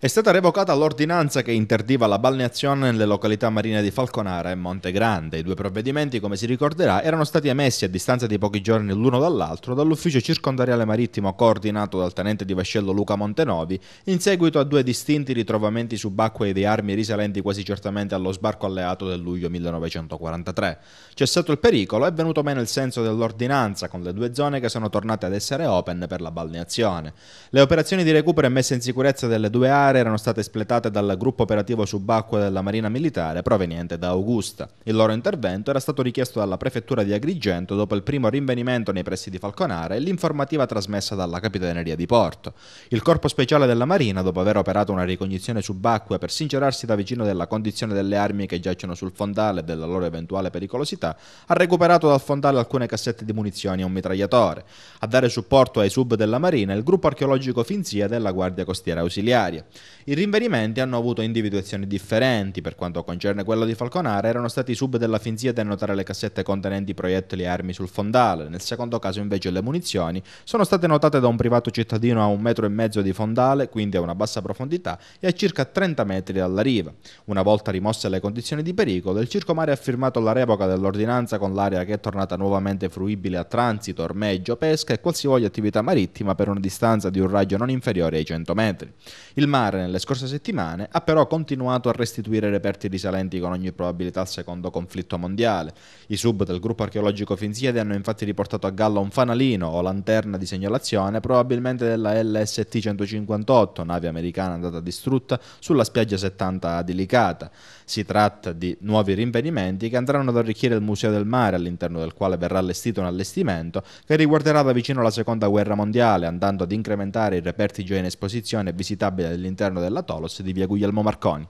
È stata revocata l'ordinanza che interdiva la balneazione nelle località marine di Falconara e Monte Grande. I due provvedimenti, come si ricorderà, erano stati emessi a distanza di pochi giorni l'uno dall'altro dall'ufficio circondariale marittimo coordinato dal tenente di vascello Luca Montenovi in seguito a due distinti ritrovamenti subacquei di armi risalenti quasi certamente allo sbarco alleato del luglio 1943. Cessato il pericolo è venuto meno il senso dell'ordinanza con le due zone che sono tornate ad essere open per la balneazione. Le operazioni di recupero e messa in sicurezza delle due aree militare erano state espletate dal gruppo operativo subacqueo della Marina Militare proveniente da Augusta. Il loro intervento era stato richiesto dalla prefettura di Agrigento dopo il primo rinvenimento nei pressi di Falconare e l'informativa trasmessa dalla Capitaneria di Porto. Il corpo speciale della Marina, dopo aver operato una ricognizione subacquea per sincerarsi da vicino della condizione delle armi che giacciono sul fondale e della loro eventuale pericolosità, ha recuperato dal fondale alcune cassette di munizioni e un mitragliatore. A dare supporto ai sub della Marina il gruppo archeologico Finzia della Guardia Costiera Ausiliaria. I rinverimenti hanno avuto individuazioni differenti, per quanto concerne quello di Falconare erano stati sub della finzia da notare le cassette contenenti proiettili e armi sul fondale, nel secondo caso invece le munizioni sono state notate da un privato cittadino a un metro e mezzo di fondale, quindi a una bassa profondità, e a circa 30 metri dalla riva. Una volta rimosse le condizioni di pericolo, il circomare ha firmato la revoca dell'ordinanza con l'area che è tornata nuovamente fruibile a transito, ormeggio, pesca e qualsivoglia attività marittima per una distanza di un raggio non inferiore ai 100 metri. Il mare mare nelle scorse settimane, ha però continuato a restituire reperti risalenti con ogni probabilità al secondo conflitto mondiale. I sub del gruppo archeologico Finziade hanno infatti riportato a galla un fanalino o lanterna di segnalazione, probabilmente della LST 158, nave americana andata distrutta sulla spiaggia 70 a Delicata. Si tratta di nuovi rinvenimenti che andranno ad arricchire il Museo del Mare, all'interno del quale verrà allestito un allestimento che riguarderà da vicino la Seconda Guerra Mondiale, andando ad incrementare i reperti già in esposizione e visitabili all'interno all'interno della Tolos di via Guglielmo Marconi.